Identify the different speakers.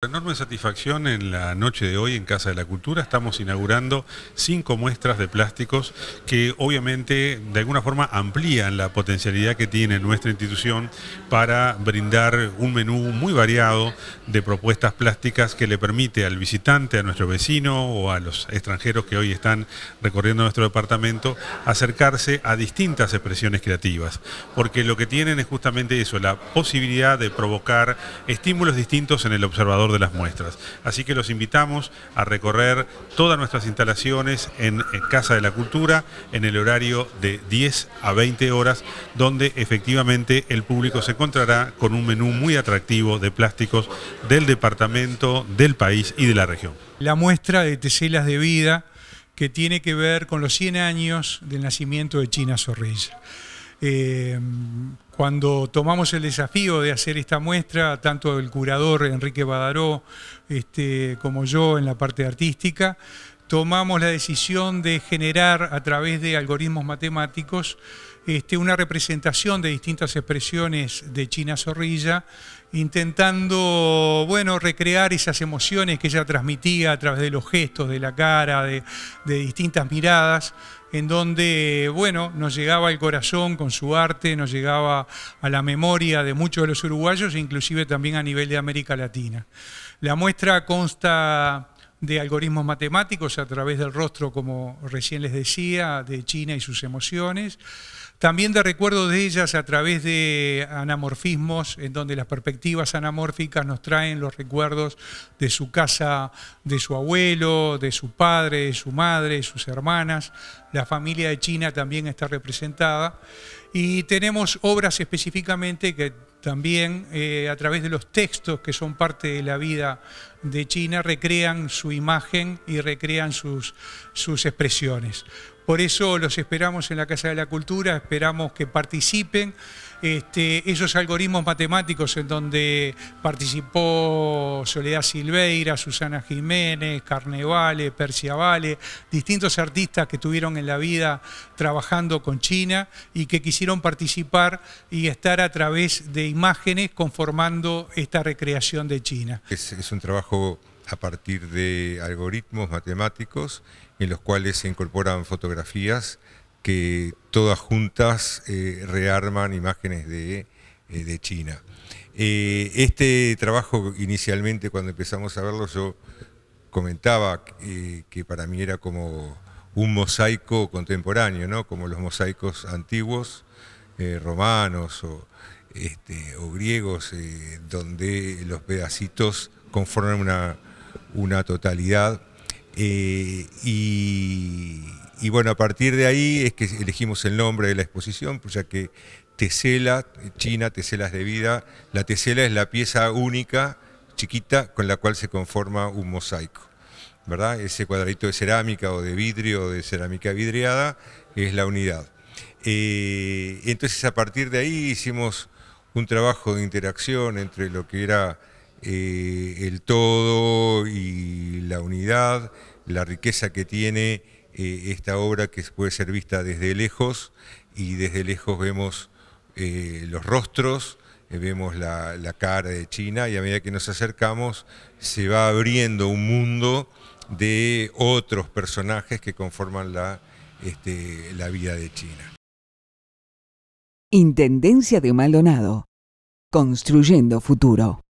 Speaker 1: Enorme satisfacción en la noche de hoy en Casa de la Cultura. Estamos inaugurando cinco muestras de plásticos que obviamente de alguna forma amplían la potencialidad que tiene nuestra institución para brindar un menú muy variado de propuestas plásticas que le permite al visitante, a nuestro vecino o a los extranjeros que hoy están recorriendo nuestro departamento acercarse a distintas expresiones creativas. Porque lo que tienen es justamente eso, la posibilidad de provocar estímulos distintos en el observador de las muestras. Así que los invitamos a recorrer todas nuestras instalaciones en, Casa de la Cultura en el horario de 10 a 20 horas, donde efectivamente el público se encontrará con un menú muy atractivo de plásticos del departamento, del país y de la región. La muestra
Speaker 2: de teselas de vida que tiene que ver con los 100 años del nacimiento de China Zorrilla. Eh, cuando tomamos el desafío de hacer esta muestra, tanto el curador Enrique Badaró este, como yo en la parte artística, tomamos la decisión de generar a través de algoritmos matemáticos este, una representación de distintas expresiones de China Zorrilla, intentando, bueno, recrear esas emociones que ella transmitía a través de los gestos, de la cara, de distintas miradas, en donde, bueno, nos llegaba al corazón con su arte, nos llegaba a la memoria de muchos de los uruguayos inclusive también a nivel de América Latina. La muestra consta de algoritmos matemáticos a través del rostro, como recién les decía, de China y sus emociones, también de recuerdos de ellas a través de anamorfismos, en donde las perspectivas anamórficas nos traen los recuerdos de su casa, de su abuelo, de su padre, de su madre, de sus hermanas. La familia de China también está representada. Y tenemos obras específicamente que también eh, a través de los textos que son parte de la vida de China, recrean su imagen y recrean sus, sus expresiones. Por eso los esperamos en la Casa de la Cultura, esperamos que participen. Este, esos algoritmos matemáticos en donde participó Soledad Silveira, Susana Jiménez, Carnevale, Persia Vale, distintos artistas que tuvieron en la vida trabajando con China y que quisieron participar y estar a través de imágenes conformando esta recreación de China.
Speaker 3: es un trabajo a partir de algoritmos matemáticos en los cuales se incorporan fotografías que todas juntas eh, rearman imágenes de, eh, China. Eh, este trabajo inicialmente cuando empezamos a verlo yo comentaba que para mí era como un mosaico contemporáneo, como los mosaicos antiguos, romanos este, o griegos, donde los pedacitos conforman una, una totalidad. Eh, y, bueno, a partir de ahí es que elegimos el nombre de la exposición, pues ya que tesela, China, teselas de vida, la tesela es la pieza única, chiquita, con la cual se conforma un mosaico. ¿verdad? Ese cuadradito de cerámica o de vidrio o de cerámica vidriada es la unidad. Eh, entonces a partir de ahí hicimos un trabajo de interacción entre lo que era eh, el todo, la unidad, la riqueza que tiene eh, esta obra que puede ser vista desde lejos y desde lejos vemos eh, los rostros, eh, vemos la, cara de China y a medida que nos acercamos se va abriendo un mundo de otros personajes que conforman la, este, la vida de China.
Speaker 1: Intendencia de Maldonado. Construyendo futuro.